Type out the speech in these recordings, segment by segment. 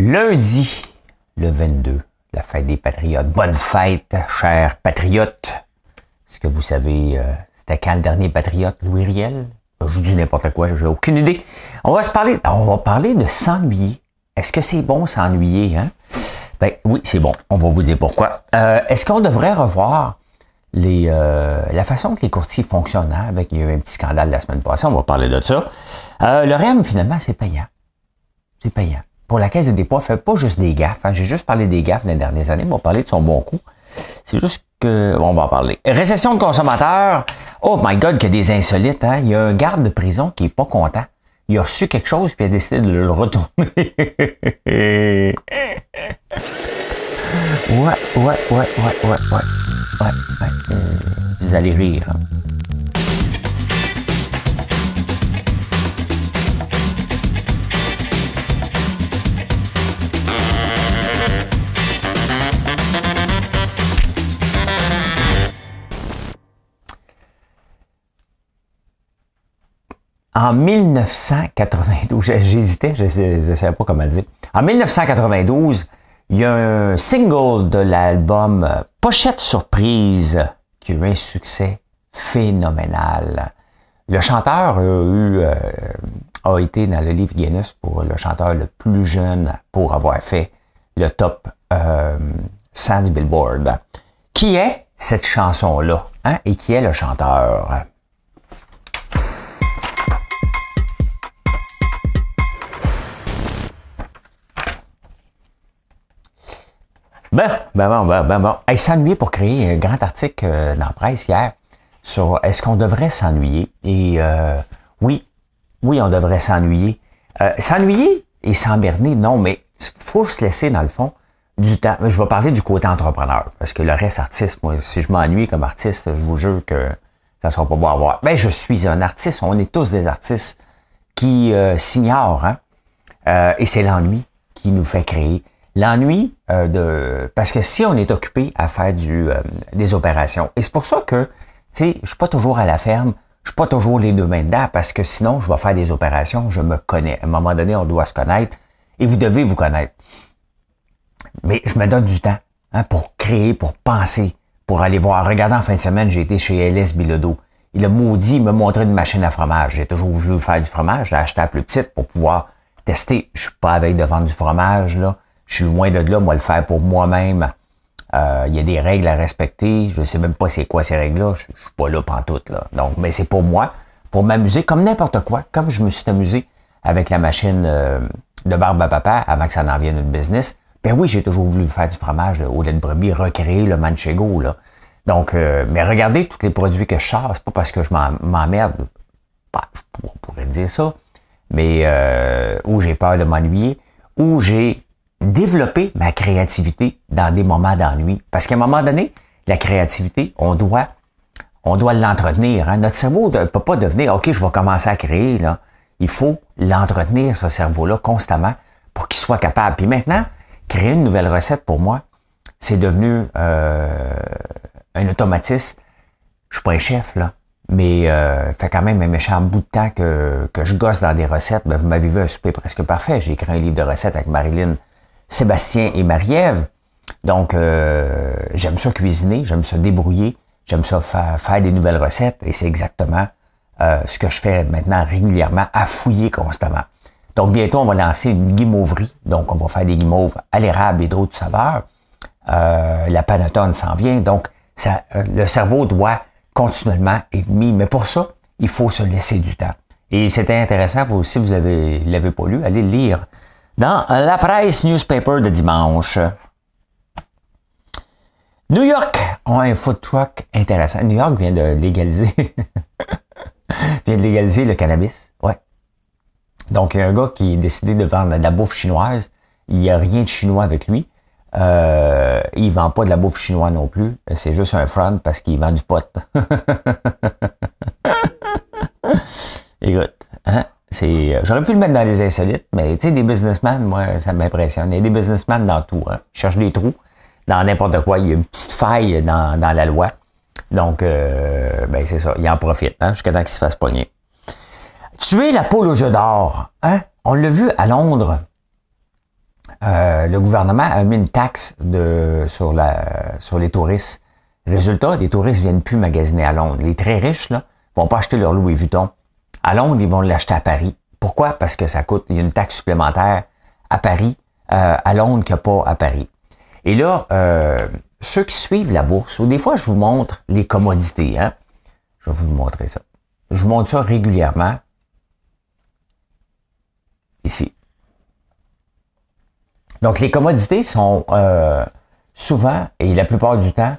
Lundi, le 22, la fête des patriotes. Bonne fête, chers patriotes. Est-ce que vous savez, euh, c'était quand le dernier patriote, Louis Riel? Je vous dis n'importe quoi, j'ai aucune idée. On va se parler, on va parler de s'ennuyer. Est-ce que c'est bon s'ennuyer, hein? Ben oui, c'est bon. On va vous dire pourquoi. Euh, est-ce qu'on devrait revoir les, euh, la façon que les courtiers fonctionnent? Hein? Avec, il y a eu un petit scandale la semaine passée, on va parler de ça. le REM, finalement, c'est payant. C'est payant pour la Caisse des dépôts, fait pas juste des gaffes. Hein. J'ai juste parlé des gaffes les dernières années, mais on parler de son bon coup. C'est juste que Bon, on va en parler. Récession de consommateurs. Oh my God, a des insolites. Hein. Il y a un garde de prison qui est pas content. Il a reçu quelque chose puis il a décidé de le retourner. ouais, ouais, ouais, ouais, ouais, ouais, ouais. ouais. Vous allez rire. Hein. En 1992, j'hésitais, je ne savais pas comment le dire. En 1992, il y a un single de l'album Pochette Surprise qui a eu un succès phénoménal. Le chanteur a, eu, euh, a été dans le livre Guinness pour le chanteur le plus jeune pour avoir fait le top 100 euh, du Billboard. Qui est cette chanson-là hein? et qui est le chanteur? Ben, ben, ben, ben, ben, ben. Elle s'ennuyait pour créer un grand article euh, dans la presse hier sur euh, est-ce qu'on devrait s'ennuyer. Et euh, oui, oui, on devrait s'ennuyer. s'ennuyer et s'emmerder, non, mais faut se laisser, dans le fond, du temps. Je vais parler du côté entrepreneur, parce que le reste artiste, moi, si je m'ennuie comme artiste, je vous jure que ça ne sera pas beau à voir. Ben, je suis un artiste, on est tous des artistes qui s'ignorent, hein. et c'est l'ennui qui nous fait créer. L'ennui euh, de parce que si on est occupé à faire euh, des opérations et c'est pour ça que tu sais, je suis pas toujours à la ferme, je suis pas toujours les deux mains dedans parce que sinon je vais faire des opérations, je me connais. À un moment donné, on doit se connaître et vous devez vous connaître. Mais je me donne du temps hein, pour créer, pour penser, pour aller voir. Regardez, en fin de semaine, j'ai été chez LS Bilodo Il a maudit me montrer une machine à fromage. J'ai toujours voulu faire du fromage. J'ai acheté la plus petite pour pouvoir tester. Je suis pas avec de vendre du fromage, là. Je suis loin de là, moi, le faire pour moi-même. Euh, il y a des règles à respecter. Je ne sais même pas c'est quoi ces règles-là. Je, ne suis pas là pour là. Donc, mais c'est pour moi, pour m'amuser, comme n'importe quoi, comme je me suis amusé avec la machine euh, de barbe à papa avant que ça n'en vienne une business. Ben oui, j'ai toujours voulu faire du fromage au lait de brebis, recréer le manchego, là. Donc, euh, mais regardez tous les produits que je sors, c'est pas parce que je m'emmerde. Bah, je pourrais dire ça, mais euh, où j'ai peur de m'ennuyer, où j'ai développer ma créativité dans des moments d'ennui. Parce qu'à un moment donné, la créativité, on doit, on doit l'entretenir. Hein? Notre cerveau ne peut pas devenir, OK, je vais commencer à créer. Là. Il faut l'entretenir, ce cerveau-là, constamment, pour qu'il soit capable. Puis maintenant, créer une nouvelle recette, pour moi, c'est devenu euh, un automatisme. Je suis pas un chef, là. Mais euh, fait quand même un méchant bout de temps que, que je gosse dans des recettes. Ben, vous m'avez vu un souper presque parfait. J'ai écrit un livre de recettes avec Marilyn Sébastien et Marie-Ève. Donc, euh, j'aime ça cuisiner, j'aime ça débrouiller, j'aime ça faire, des nouvelles recettes et c'est exactement euh, ce que je fais maintenant régulièrement, à fouiller constamment. Donc, bientôt, on va lancer une guimauverie. Donc, on va faire des guimauves à l'érable et d'autres saveurs. Euh, la panatone s'en vient. Donc, ça, le cerveau doit continuellement être mis. Mais pour ça, il faut se laisser du temps. Et c'était intéressant, vous aussi, vous l'avez pas lu, allez lire dans la presse newspaper de dimanche. New York a un food truck intéressant. New York vient de légaliser. vient de légaliser le cannabis. Ouais. Donc, il y a un gars qui a décidé de vendre de la bouffe chinoise. Il n'y a rien de chinois avec lui. Euh, il vend pas de la bouffe chinoise non plus. C'est juste un friend parce qu'il vend du pot. Écoute, hein? Euh, j'aurais pu le mettre dans les insolites, mais tu sais, des businessmen, moi, ça m'impressionne. Il y a des businessmen dans tout. Hein. cherchent des trous dans n'importe quoi. Il y a une petite faille dans, dans la loi. Donc, euh, ben c'est ça. Ils en profitent. Hein, jusqu'à temps qu'ils se fassent pogner. Tuer la poule aux yeux d'or. Hein? On l'a vu à Londres. Euh, le gouvernement a mis une taxe de, sur, la, sur les touristes. Résultat, les touristes viennent plus magasiner à Londres. Les très riches là, vont pas acheter leur Louis Vuitton à Londres, ils vont l'acheter à Paris. Pourquoi? Parce que ça coûte, une taxe supplémentaire à Paris, euh, à Londres que pas à Paris. Et là, euh, ceux qui suivent la bourse, ou des fois, je vous montre les commodités. Hein. Je vais vous montrer ça. Je vous montre ça régulièrement. Ici. Donc, les commodités sont euh, souvent, et la plupart du temps,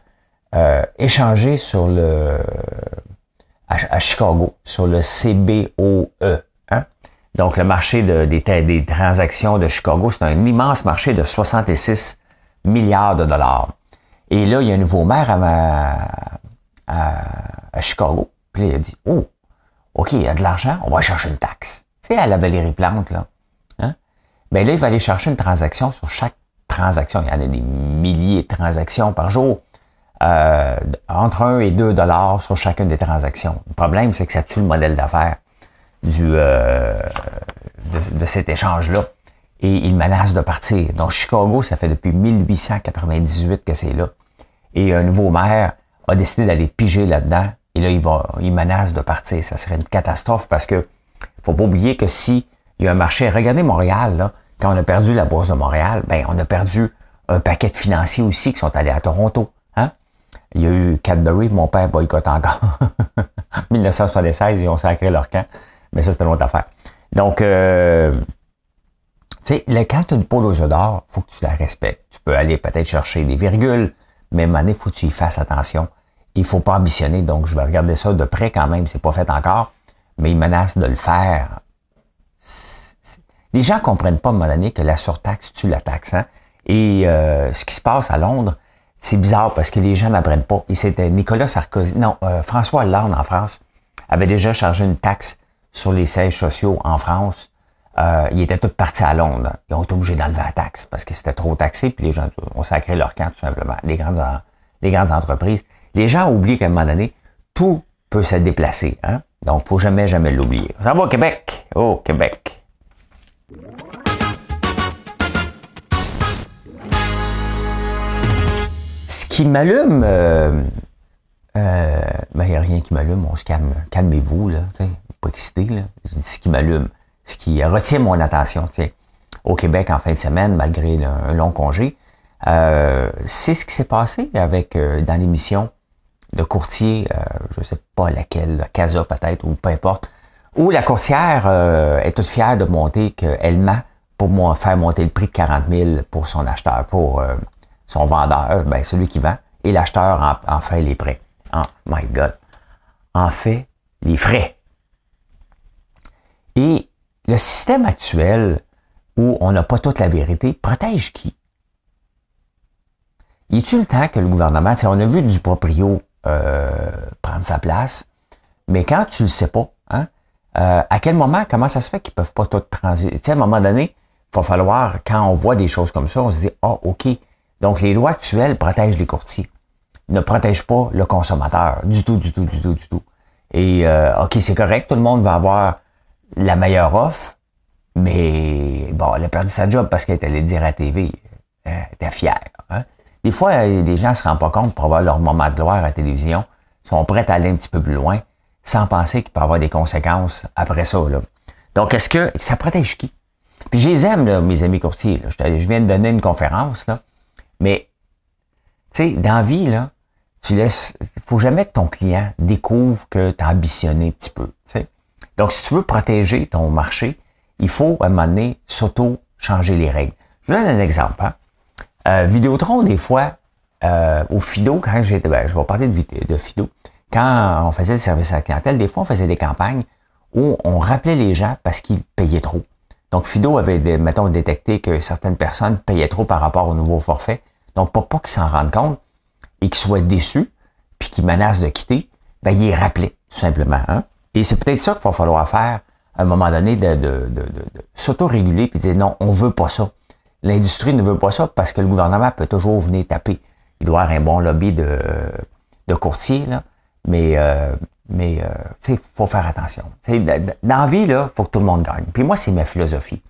échangées sur le à, Chicago sur le CBOE. Hein? Donc, le marché des, transactions de Chicago, c'est un immense marché de 66 milliards de dollars. Et là, il y a un nouveau maire à, Chicago. Puis là, il a dit, oh, OK, il y a de l'argent, on va chercher une taxe. Tu sais, à la Valérie Plante, là. Hein? Ben là, il va aller chercher une transaction sur chaque transaction. Il y en a des milliers de transactions par jour. Euh, entre 1 et 2 dollars sur chacune des transactions. Le problème, c'est que ça tue le modèle d'affaires du euh, de, cet échange-là. Et il menace de partir. Donc, Chicago, ça fait depuis 1898 que c'est là. Et un nouveau maire a décidé d'aller piger là-dedans. Et là, il, va, il menace de partir. Ça serait une catastrophe parce que faut pas oublier que si il y a un marché, regardez Montréal, là, quand on a perdu la bourse de Montréal, ben on a perdu un paquet de financiers aussi qui sont allés à Toronto. Il y a eu Cadbury, mon père boycotte encore. 1976, ils ont sacré leur camp. Mais ça, c'est une autre affaire. Donc, euh, tu sais, le, quand tu as une pôle aux œufs d'or, faut que tu la respectes. Tu peux aller peut-être chercher des virgules, mais à un faut que tu y fasses attention. Il faut pas ambitionner, donc je vais regarder ça de près quand même. C'est pas fait encore, mais ils menacent de le faire. Les gens comprennent pas, à un que la surtaxe tue la taxe. Hein? Et euh, ce qui se passe à Londres, c'est bizarre parce que les gens n'apprennent pas. Et c'était Nicolas Sarkozy, non, euh, François Hollande en France avait déjà chargé une taxe sur les sièges sociaux en France. Euh, ils étaient tous partis à Londres. Ils ont été obligés d'enlever la taxe parce que c'était trop taxé, puis les gens ont sacré leur camp, tout simplement, les grandes, les grandes entreprises. Les gens oublient qu'à un moment donné, tout peut se déplacer. Hein? Donc, faut jamais, jamais l'oublier. Ça va, Québec! Oh, Québec! qui m'allume, euh, il euh, n'y ben, a rien qui m'allume, on se calme, calmez-vous, là, pas excité, là. ce qui m'allume, ce qui retient mon attention, Au Québec, en fin de semaine, malgré un long congé, euh, c'est ce qui s'est passé avec, euh, dans l'émission le courtier, je sais pas laquelle, Casa peut-être, ou peu importe, où la courtière est toute fière de monter qu'elle m'a pour moi, faire monter le prix de 40 000 pour son acheteur, pour son vendeur, ben, celui qui vend, et l'acheteur en, fait les prêts. Oh my God. En fait les frais. Et le système actuel où on n'a pas toute la vérité protège qui? Y t il le temps que le gouvernement, on a vu du proprio euh, prendre sa place, mais quand tu le sais pas, hein, euh, à quel moment, comment ça se fait qu'ils peuvent pas tout transiter? Tu à un moment donné, il va falloir, quand on voit des choses comme ça, on se dit, ah, OK, donc, les lois actuelles protègent les courtiers, ne protègent pas le consommateur, du tout, du tout, du tout, du tout. Et, euh, OK, c'est correct, tout le monde va avoir la meilleure offre, mais bon, elle a perdu sa job parce qu'elle est allée dire à la TV. t'es euh, elle fière. Hein? Des fois, les gens ne se rendent pas compte pour avoir leur moment de gloire à la télévision, sont prêts à aller un petit peu plus loin, sans penser qu'il peut avoir des conséquences après ça. Là. Donc, est-ce que ça protège qui? Puis je les aime, mes amis courtiers. je, viens de donner une conférence. Là. Mais, tu sais, dans la vie, là, tu laisses, faut jamais que ton client découvre que tu as ambitionné un petit peu. Donc, si tu veux protéger ton marché, il faut, à un moment donné, s'auto-changer les règles. Je vous donne un exemple. Hein? Euh, Vidéotron, des fois, euh, au Fido, quand j'étais, ben, je vais parler de, de Fido, quand on faisait le service à la clientèle, des fois, on faisait des campagnes où on rappelait les gens parce qu'ils payaient trop. Donc, Fido avait, mettons, détecté que certaines personnes payaient trop par rapport au nouveau forfait. Donc, pour pas qu'ils s'en rendent compte et qu'ils soit déçu, puis qu'ils menacent de quitter, ben, il est rappelé, tout simplement. Hein. Et c'est peut-être ça qu'il va falloir faire à un moment donné, de, de, s'auto-réguler puis de dire non, on veut pas ça. L'industrie ne veut pas ça parce que le gouvernement peut toujours venir taper. Il doit avoir un bon lobby de, de courtier, là, mais euh, mais euh, il faut faire attention. dans la vie, il faut que tout le monde gagne. Puis moi, c'est ma philosophie.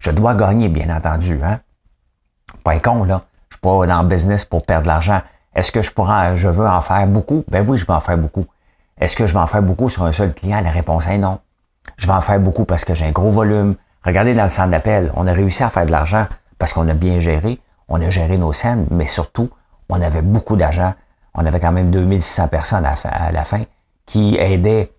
Je dois gagner, bien entendu. Hein? Pas un con, là pas dans le business pour perdre de l'argent. Est-ce que je pourrais, je veux en faire beaucoup? Ben oui, je vais en faire beaucoup. Est-ce que je vais en faire beaucoup sur un seul client? La réponse est non. Je vais en faire beaucoup parce que j'ai un gros volume. Regardez dans le centre d'appel, on a réussi à faire de l'argent parce qu'on a bien géré, on a géré nos scènes, mais surtout, on avait beaucoup d'argent. On avait quand même 2600 personnes à la fin, qui aidaient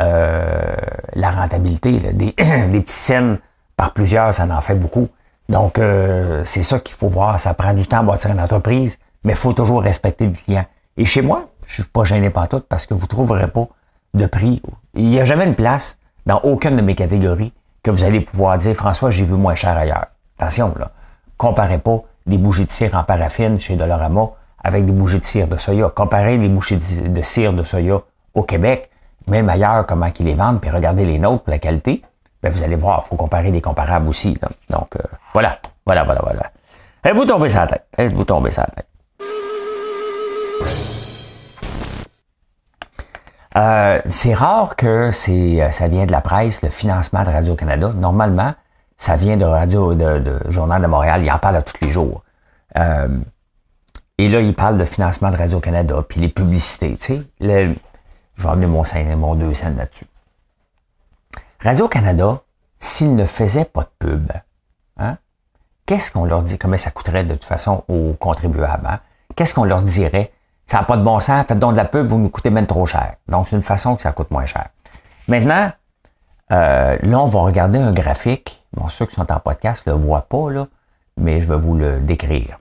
euh, la rentabilité. Des, des petites scènes par plusieurs, ça en fait beaucoup. Donc, euh, c'est ça qu'il faut voir. Ça prend du temps à bâtir une entreprise, mais il faut toujours respecter le client. Et chez moi, je ne suis pas gêné par tout parce que vous trouverez pas de prix. Il n'y a jamais une place dans aucune de mes catégories que vous allez pouvoir dire, François, j'ai vu moins cher ailleurs. Attention, là. Comparez pas des bougies de cire en paraffine chez Dolorama avec des bougies de cire de soya. Comparez les bougies de cire de soya au Québec, même ailleurs, comment ils les vendent, puis regardez les nôtres, la qualité. Ben, vous allez voir, il faut comparer des comparables aussi. Donc, euh, voilà, voilà, voilà, voilà. Êtes-vous tombez sur la tête? vous tombez sur tête? Euh, c'est rare que c'est, euh, ça vient de la presse, le financement de Radio-Canada. Normalement, ça vient de Radio, de, Journal de Montréal. Il en parle à tous les jours. et là, il parle de financement de Radio-Canada, puis les publicités. Tu sais, je vais amener mon, mon deux scènes là-dessus. Radio-Canada, s'ils ne faisaient pas de pub, hein, qu'est-ce qu'on leur dit? Comment ça coûterait de toute façon aux contribuables? Hein? Qu'est-ce qu'on leur dirait? Ça n'a pas de bon sens, faites donc de la pub, vous nous coûtez même trop cher. Donc, c'est une façon que ça coûte moins cher. Maintenant, euh, là, on va regarder un graphique. Bon, ceux qui sont en podcast ne le voient pas, là, mais je vais vous le décrire.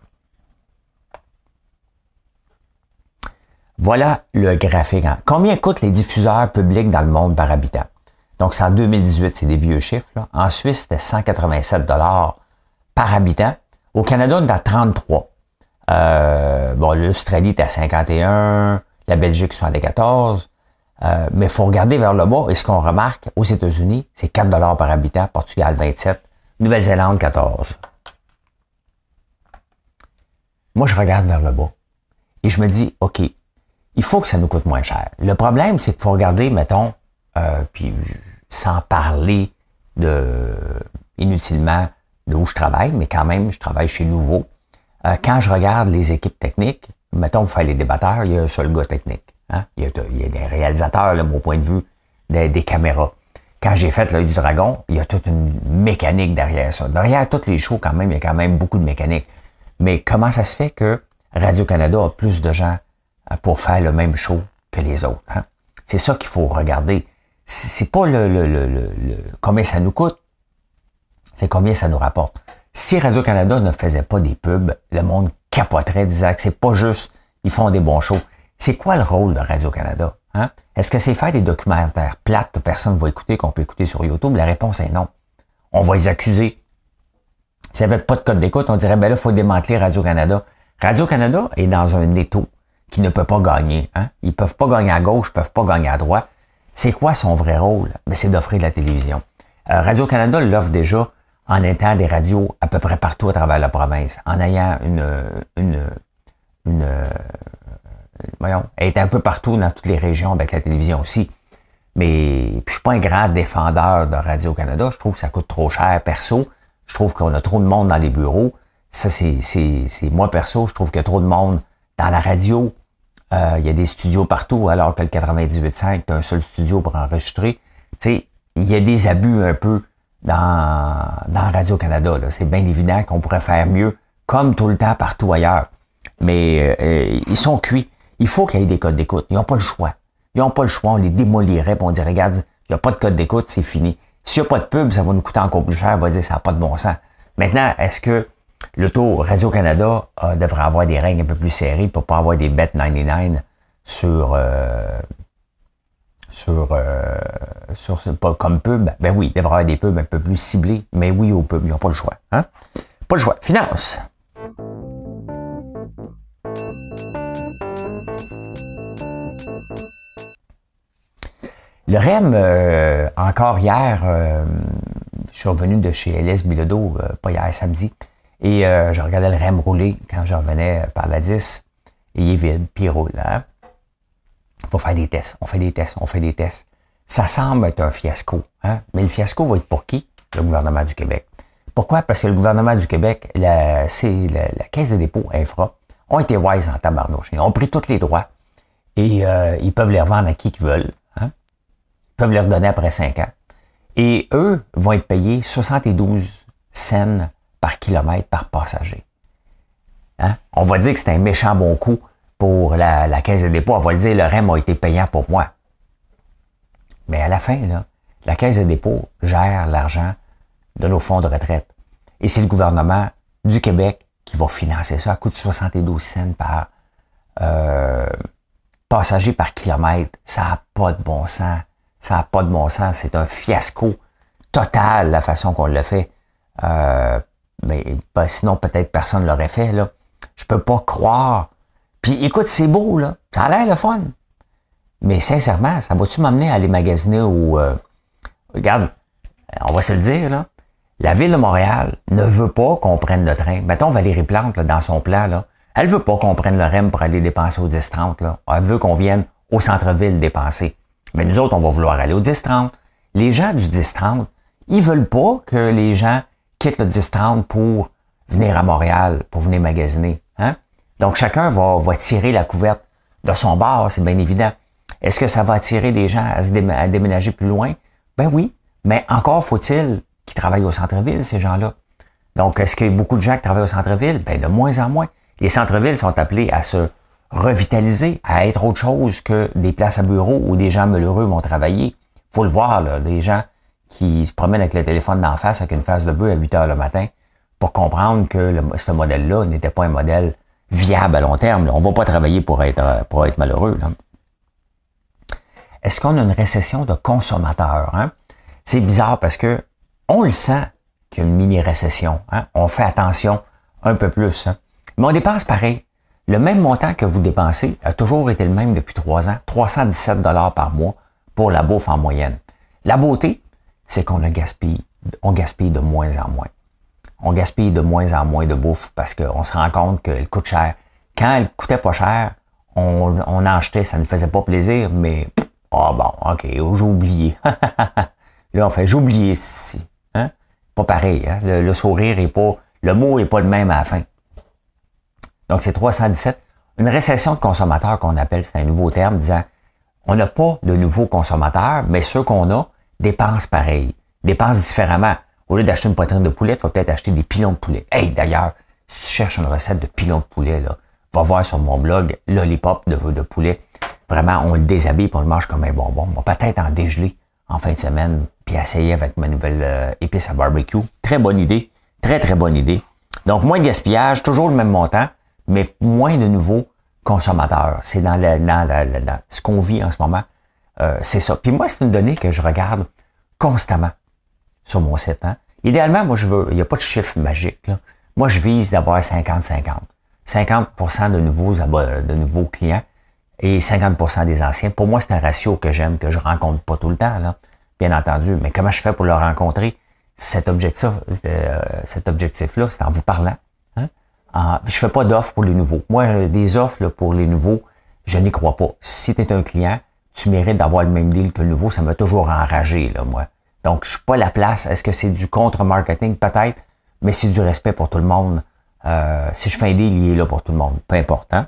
Voilà le graphique. Hein. Combien coûtent les diffuseurs publics dans le monde par habitant? Donc, c'est en 2018, c'est des vieux chiffres. En Suisse, c'était 187 dollars par habitant. Au Canada, on est à 33. Euh, bon, l'Australie est à 51, la Belgique 14. Euh, mais faut regarder vers le bas. Et ce qu'on remarque aux États-Unis, c'est 4 dollars par habitant, Portugal 27, Nouvelle-Zélande 14. Moi, je regarde vers le bas. Et je me dis, OK, il faut que ça nous coûte moins cher. Le problème, c'est qu'il faut regarder, mettons, euh, puis sans parler de inutilement d'où je travaille, mais quand même, je travaille chez Nouveau. Euh, quand je regarde les équipes techniques, mettons, vous faites les débatteurs, il y a un seul gars technique. Hein. Il, y a, des réalisateurs, le au point de vue des, caméras. Quand j'ai fait l'œil du dragon, il y a toute une mécanique derrière ça. Derrière toutes les shows, quand même, il y a quand même beaucoup de mécanique. Mais comment ça se fait que Radio-Canada a plus de gens euh, pour faire le même show que les autres? Hein? C'est ça qu'il faut regarder c'est pas le, le, le, le, combien ça nous coûte, c'est combien ça nous rapporte. Si Radio-Canada ne faisait pas des pubs, le monde capoterait, disant que c'est pas juste, ils font des bons shows. C'est quoi le rôle de Radio-Canada? Hein? Est-ce que c'est faire des documentaires plates que personne ne va écouter, qu'on peut écouter sur YouTube? La réponse est non. On va les accuser. S'il n'y avait pas de code d'écoute, on dirait, ben là, il faut démanteler Radio-Canada. Radio-Canada est dans un étau qui ne peut pas gagner. Hein? Ils peuvent pas gagner à gauche, ils peuvent pas gagner à droite c'est quoi son vrai rôle? Mais ben, c'est d'offrir de la télévision. Euh, Radio-Canada l'offre déjà en étant des radios à peu près partout à travers la province, en ayant une, une, euh, voyons, elle est un peu partout dans toutes les régions avec la télévision aussi. Mais je je suis pas un grand défendeur de Radio-Canada. Je trouve que ça coûte trop cher perso. Je trouve qu'on a trop de monde dans les bureaux. Ça, c'est, c'est, c'est moi perso. Je trouve qu'il y a trop de monde dans la radio, euh, il y a des studios partout, alors que le 98.5, tu un seul studio pour enregistrer. Tu sais, il y a des abus un peu dans, dans Radio-Canada. C'est bien évident qu'on pourrait faire mieux, comme tout le temps partout ailleurs. Mais euh, euh, ils sont cuits. Il faut qu'il y ait des codes d'écoute. Ils n'ont pas le choix. Ils n'ont pas le choix. On les démolirait puis on dit, regarde, il n'y a pas de code d'écoute, c'est fini. S'il n'y a pas de pub, ça va nous coûter encore plus cher. On va dire, ça n'a pas de bon sens. Maintenant, est-ce que le tour Radio-Canada euh, devrait avoir des règles un peu plus serrées pour pas avoir des bêtes 99 sur euh, sur, euh, pas comme pub. Ben oui, il devrait avoir des pubs un peu plus ciblés, mais oui aux pubs, ils n'ont pas le choix. Hein? Pas le choix. Finance. Le REM, encore hier, je suis revenu de chez LS Bilodo pas hier samedi, et euh, je regardais le REM rouler quand je revenais euh, par la 10. Et il est vide, puis il roule. Hein? On faire des tests, on fait des tests, on fait des tests. Ça semble être un fiasco. Hein. Mais le fiasco va être pour qui? Le gouvernement du Québec. Pourquoi? Parce que le gouvernement du Québec, la, c'est la, Caisse de dépôt infra, ont été wise en tabarnouche. Ils ont pris tous les droits et euh, ils peuvent les revendre à qui qu'ils veulent. Hein. Ils peuvent les redonner après 5 ans. Et eux vont être payés 72 cents par kilomètre par passager. Hein? On va dire que c'est un méchant bon coup pour la, caisse des dépôts, On va le dire, le REM a été payant pour moi. Mais à la fin, la caisse des dépôts gère l'argent de nos fonds de retraite. Et c'est le gouvernement du Québec qui va financer ça à coût de 72 cents par euh, passager par kilomètre. Ça n'a pas de bon sens. Ça n'a pas de bon sens. C'est un fiasco total la façon qu'on le fait. Euh, mais sinon peut-être personne ne l'aurait fait. Là. Je peux pas croire. Puis écoute, c'est beau, là. Ça a l'air le fun. Mais sincèrement, ça va-tu m'amener à aller magasiner ou... Euh, regarde, euh, on va se le dire, là. La ville de Montréal ne veut pas qu'on prenne le train. Mettons Valérie Plante, dans son plan, là. Elle veut pas qu'on prenne le REM pour aller dépenser au 10-30, là. Elle veut qu'on vienne au centre-ville dépenser. Mais nous autres, on va vouloir aller au 10-30. Les gens du 10-30, ils veulent pas que les gens quitte le 10-30 pour venir à Montréal, pour venir magasiner. Hein? Donc, chacun va, tirer la couverte de son bar, c'est bien évident. Est-ce que ça va attirer des gens à, déménager plus loin? Ben oui, mais encore faut-il qu'ils travaillent au centre-ville, ces gens-là. Donc, est-ce qu'il y a beaucoup de gens qui travaillent au centre-ville? Ben de moins en moins. Les centres-villes sont appelés à se revitaliser, à être autre chose que des places à bureaux où des gens malheureux vont travailler. faut le voir, là, des gens qui se promène avec le téléphone d'en face avec une face de bœuf à 8 heures le matin pour comprendre que ce modèle-là n'était pas un modèle viable à long terme. On ne va pas travailler pour être, euh, malheureux. Est-ce qu'on a une récession de consommateurs? Hein? C'est bizarre parce que on le sent qu'il y a une mini-récession. Hein? On fait attention un peu plus. Hein? Mais on dépense pareil. Le même montant que vous dépensez a toujours été le même depuis trois ans, 317 dollars par mois pour la bouffe en moyenne. La beauté, c'est qu'on a gaspille, on gaspille de moins en moins. On gaspille de moins en moins de bouffe parce qu'on se rend compte qu'elle coûte cher. Quand elle coûtait pas cher, on, on en achetait, ça ne faisait pas plaisir, mais ah oh bon, ok, j'ai oublié. là, on fait j'ai oublié ici. Hein? Pas pareil, hein? le, le, sourire est pas, le mot est pas le même à la fin. Donc c'est 317. Une récession de consommateurs qu'on appelle, c'est un nouveau terme, disant on n'a pas de nouveaux consommateurs, mais ceux qu'on a, dépense pareil. Dépense différemment. Au lieu d'acheter une poitrine de poulet, tu vas peut-être acheter des pilons de poulet. Hey, d'ailleurs, si tu cherches une recette de pilons de poulet, là, va voir sur mon blog Lollipop de, de poulet. Vraiment, on le déshabille et on le mange comme un bonbon. On va peut-être en dégeler en fin de semaine puis essayer avec ma nouvelle euh, épice à barbecue. Très bonne idée. Très, très bonne idée. Donc, moins de gaspillage, toujours le même montant, mais moins de nouveaux consommateurs. C'est dans, dans ce qu'on vit en ce moment. Euh, c'est ça. Puis moi, c'est une donnée que je regarde constamment sur mon 7 ans. Hein. Idéalement, moi, je veux, il n'y a pas de chiffre magique. Moi, je vise d'avoir 50-50. 50%, de nouveaux, de nouveaux clients et 50% des anciens. Pour moi, c'est un ratio que j'aime, que je rencontre pas tout le temps, bien entendu. Mais comment je fais pour le rencontrer? Cet euh, objectif-là, cet objectif c'est en vous parlant. Hein? ne je fais pas d'offres pour les nouveaux. Moi, euh, des offres pour les nouveaux, je n'y crois pas. Si tu es un client, tu mérites d'avoir le même deal que le nouveau. Ça m'a toujours enragé, là, moi. Donc, je suis pas la place. Est-ce que c'est du contre-marketing? Peut-être, mais c'est du respect pour tout le monde. Euh, si je fais un deal, il est là pour tout le monde. Peu importe. Hein.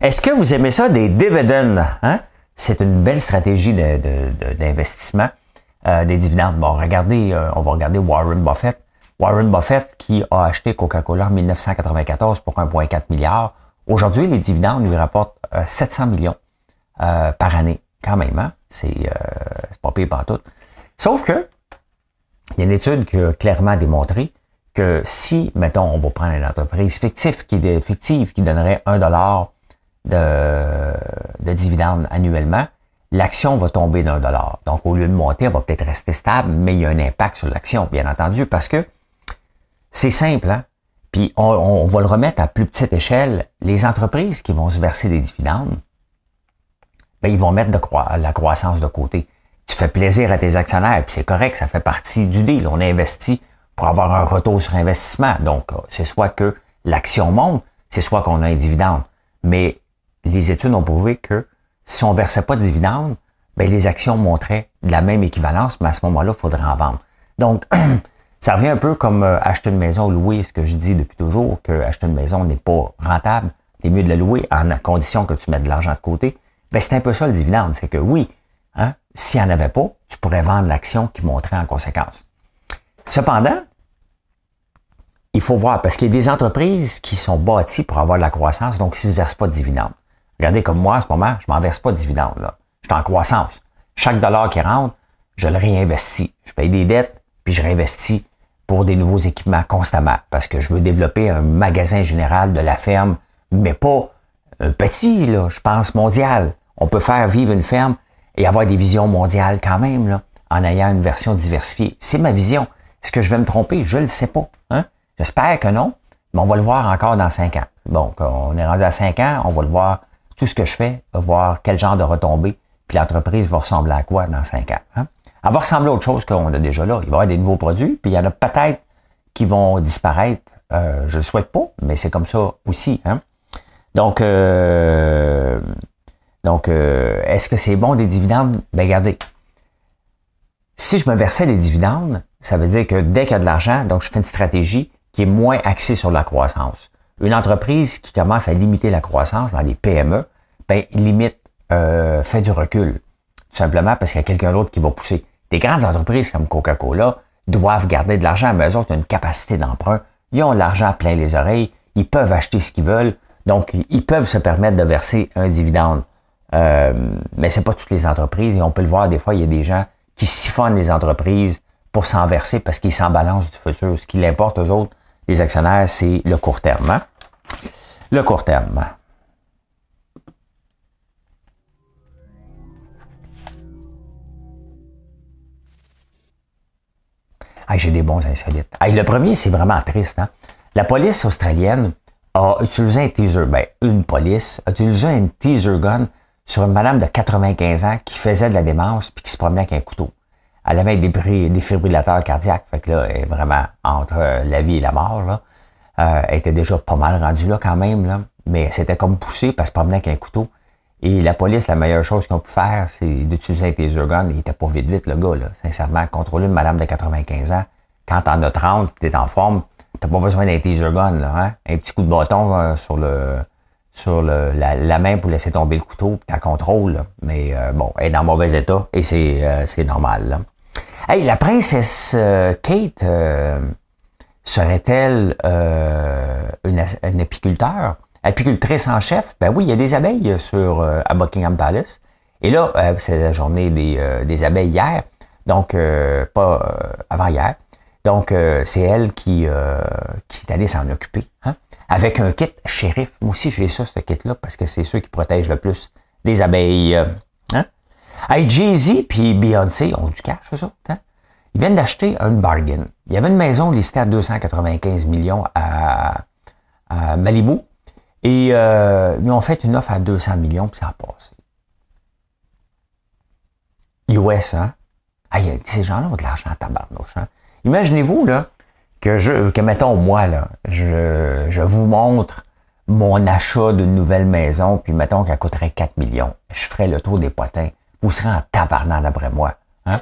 Est-ce que vous aimez ça, des dividendes? Hein? C'est une belle stratégie d'investissement. Euh, des dividendes. Bon, regardez, euh, on va regarder Warren Buffett. Warren Buffett qui a acheté Coca-Cola en 1994 pour 1,4 milliard. Aujourd'hui, les dividendes lui rapportent 700 millions. Euh, par année. Quand même, hein? euh, c'est pas pire par tout. Sauf que, il y a une étude qui a clairement démontré que si, mettons, on va prendre une entreprise fictive qui, fictive qui donnerait un dollar de, dividende annuellement, l'action va tomber d'un dollar. Donc, au lieu de monter, elle va peut-être rester stable, mais il y a un impact sur l'action, bien entendu, parce que c'est simple, hein? Puis on, va le remettre à plus petite échelle. Les entreprises qui vont se verser des dividendes, ben, ils vont mettre de la croissance de côté. Tu fais plaisir à tes actionnaires, puis c'est correct, ça fait partie du deal. On investit pour avoir un retour sur investissement. Donc, euh, c'est soit que l'action monte, c'est soit qu'on a un dividende. Mais les études ont prouvé que si on versait pas de dividende, ben, les actions montraient de la même équivalence, mais à ce moment-là, il faudrait en vendre. Donc, ça revient un peu comme euh, acheter une maison ou louer, ce que je dis depuis toujours, que acheter une maison n'est pas rentable. Il est mieux de la louer en condition que tu mettes de l'argent de côté. Ben, c'est un peu ça le dividende, c'est que oui, hein, s'il n'y en avait pas, tu pourrais vendre l'action qui monterait en conséquence. Cependant, il faut voir, parce qu'il y a des entreprises qui sont bâties pour avoir de la croissance, donc ils ne versent pas de dividendes. Regardez, comme moi, en ce moment, je ne m'en verse pas de dividendes. Là. Je suis en croissance. Chaque dollar qui rentre, je le réinvestis. Je paye des dettes, puis je réinvestis pour des nouveaux équipements constamment, parce que je veux développer un magasin général de la ferme, mais pas un petit, là, je pense, mondial. On peut faire vivre une ferme et avoir des visions mondiales quand même, là, en ayant une version diversifiée. C'est ma vision. Est-ce que je vais me tromper? Je ne le sais pas. Hein? J'espère que non, mais on va le voir encore dans cinq ans. Donc, on est rendu à cinq ans, on va le voir tout ce que je fais, voir quel genre de retombées, puis l'entreprise va ressembler à quoi dans cinq ans. Hein? Elle va ressembler à autre chose qu'on a déjà là. Il va y avoir des nouveaux produits, puis il y en a peut-être qui vont disparaître. Euh, je ne le souhaite pas, mais c'est comme ça aussi. Hein? Donc, euh, donc, euh, est-ce que c'est bon des dividendes? Ben, regardez. Si je me versais des dividendes, ça veut dire que dès qu'il y a de l'argent, donc je fais une stratégie qui est moins axée sur la croissance. Une entreprise qui commence à limiter la croissance dans les PME, ben, limite, euh, fait du recul. Tout simplement parce qu'il y a quelqu'un d'autre qui va pousser. Des grandes entreprises comme Coca-Cola doivent garder de l'argent, mais mesure autres ont une capacité d'emprunt. Ils ont l'argent plein les oreilles. Ils peuvent acheter ce qu'ils veulent. Donc, ils peuvent se permettre de verser un dividende. Euh, mais ce c'est pas toutes les entreprises. Et on peut le voir, des fois, il y a des gens qui siphonnent les entreprises pour s'enverser parce qu'ils s'en balancent du futur. Ce qui l'importe aux autres, les actionnaires, c'est le court terme. Hein? Le court terme. j'ai des bons insolites. le premier, c'est vraiment triste. Hein? La police australienne a utilisé un teaser, ben, une police, a utilisé un teaser gun sur une madame de 95 ans qui faisait de la démence puis qui se promenait avec un couteau. Elle avait des défibrillateurs cardiaques. fait que là, elle est vraiment entre euh, la vie et la mort, euh, elle était déjà pas mal rendue là quand même, là. mais c'était comme poussé parce se promenait avec un couteau. Et la police, la meilleure chose qu'ils ont pu faire, c'est d'utiliser des organes Il était pas vite vite, le gars, là. Sincèrement, contrôler une madame de 95 ans, quand t'en as 30 tu t'es en forme, t'as pas besoin d'un taser gun, là, hein. Un petit coup de bâton euh, sur le, sur la, main pour laisser tomber le couteau, puis contrôle. Mais euh, bon, elle est en mauvais état et euh, c'est, normal. Là. Hey, la princesse euh, Kate serait-elle une, une, apiculteur? Apicultrice en chef? Ben oui, il y a des abeilles sur à Buckingham Palace. Et là, c'est la journée des, des abeilles hier, donc pas avant hier. Donc, euh, c'est elle qui, euh, qui est allée s'en occuper, hein? avec un kit shérif. Moi aussi, j'ai ça, ce kit-là, parce que c'est ceux qui protègent le plus les abeilles. Euh, hein? Hey, Jay-Z et Beyoncé ont du cash, c'est hein. Ils viennent d'acheter un bargain. Il y avait une maison listée à 295 millions à, Malibu. Et ils ont fait une offre à 200 millions, puis ça a passé. US, hein? ces gens-là ont de l'argent à tabarnouche. Hein? Imaginez-vous là que je, que mettons moi là, je, je vous montre mon achat d'une nouvelle maison, puis mettons qu'elle coûterait 4 millions. Je ferais le tour des potins. Vous serez en tabarnant d'après moi. Hein?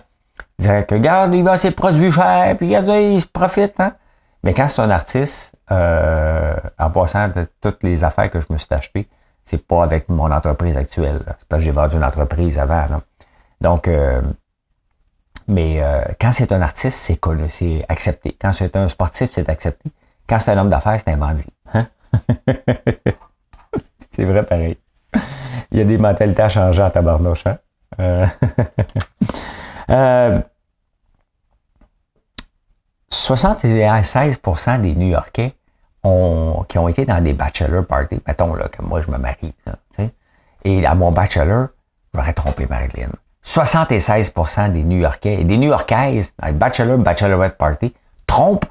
Je que garde, il va ses produits chers, puis regarde, il se profite. Hein? Mais quand c'est un artiste, euh, en passant de toutes les affaires que je me suis achetées, c'est pas avec mon entreprise actuelle. C'est parce que j'ai vendu une entreprise avant. Donc, euh, mais euh, quand c'est un artiste, c'est connu, c'est accepté. Quand c'est un sportif, c'est accepté. Quand c'est un homme d'affaires, c'est un bandit. Hein? c'est vrai pareil. Il y a des mentalités à changer en tabarnouche. Hein? Euh... euh des New-Yorkais ont, qui ont été dans des bachelor parties, mettons là, que moi je me marie, et à mon bachelor, j'aurais trompé Marilyn. 76 des New-Yorkais et des New-Yorkaises, à Bachelor, Bachelorette Party, trompent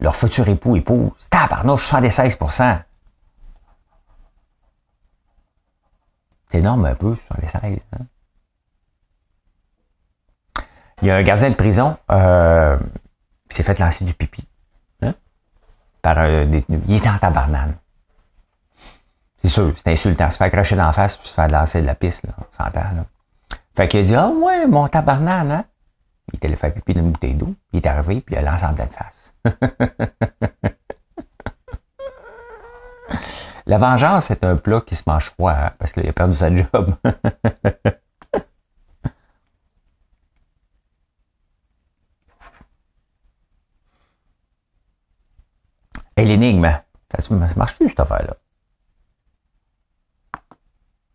leur futur époux, épouse. Tabarnouche, 76 C'est énorme un peu, 76. Hein? Il y a un gardien de prison qui euh, s'est fait lancer du pipi hein, par un détenu. Il était en tabarnane. C'est sûr, c'est insultant. Se faire cracher d'en face puis se faire lancer de la piste, là, on s'entend. Là. Fait qu'il a dit, ah ouais, mon tabarnan, hein? Il était le fait pipi d'une bouteille d'eau, il est arrivé, puis il a lancé en pleine face. La vengeance, c'est un plat qui se mange froid, hein, parce qu'il a perdu sa job. Et l'énigme, ça marche plus, cette affaire-là?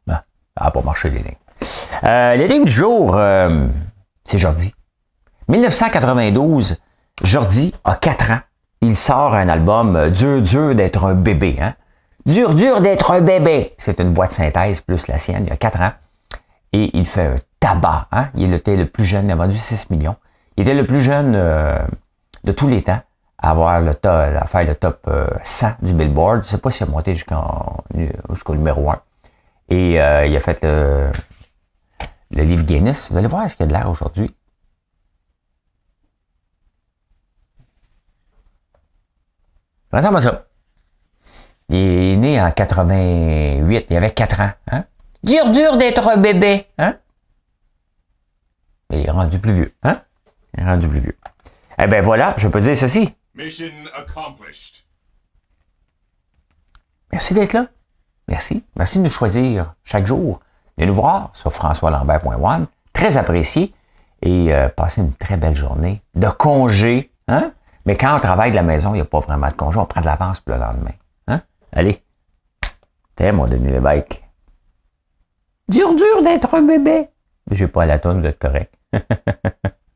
ah ça n'a pas marché l'énigme. Euh, les lignes du jour, euh, c'est Jordi. 1992, Jordi a 4 ans. Il sort un album euh, Dur, dur d'être un bébé. Hein? Dur, dur d'être un bébé. C'est une voix de synthèse plus la sienne, il y a 4 ans. Et il fait un tabac. Hein? Il était le plus jeune, il a vendu 6 millions. Il était le plus jeune euh, de tous les temps à, avoir le top, à faire le top 100 du Billboard. Je ne sais pas s'il a monté jusqu'au numéro 1. Et il a fait le, le livre Guinness. Vous allez voir ce qu'il y a de l'air aujourd'hui. Ressemble moi ça. Il est né en 88. Il avait 4 ans. Hein? Dur, dur d'être un bébé. Hein? Mais il est rendu plus vieux. Hein? Il est rendu plus vieux. Eh bien voilà, je peux dire ceci. Mission Merci d'être là. Merci. Merci de nous choisir chaque jour de nous voir sur françoislambert.one. Très apprécié et euh, passez une très belle journée de congé. Hein? Mais quand on travaille de la maison, il n'y a pas vraiment de congé. On prend de l'avance pour le lendemain. Hein? Allez, t'es mon Denis Lévesque. Dur, dur d'être un bébé. J'ai pas la tonne, vous êtes correct.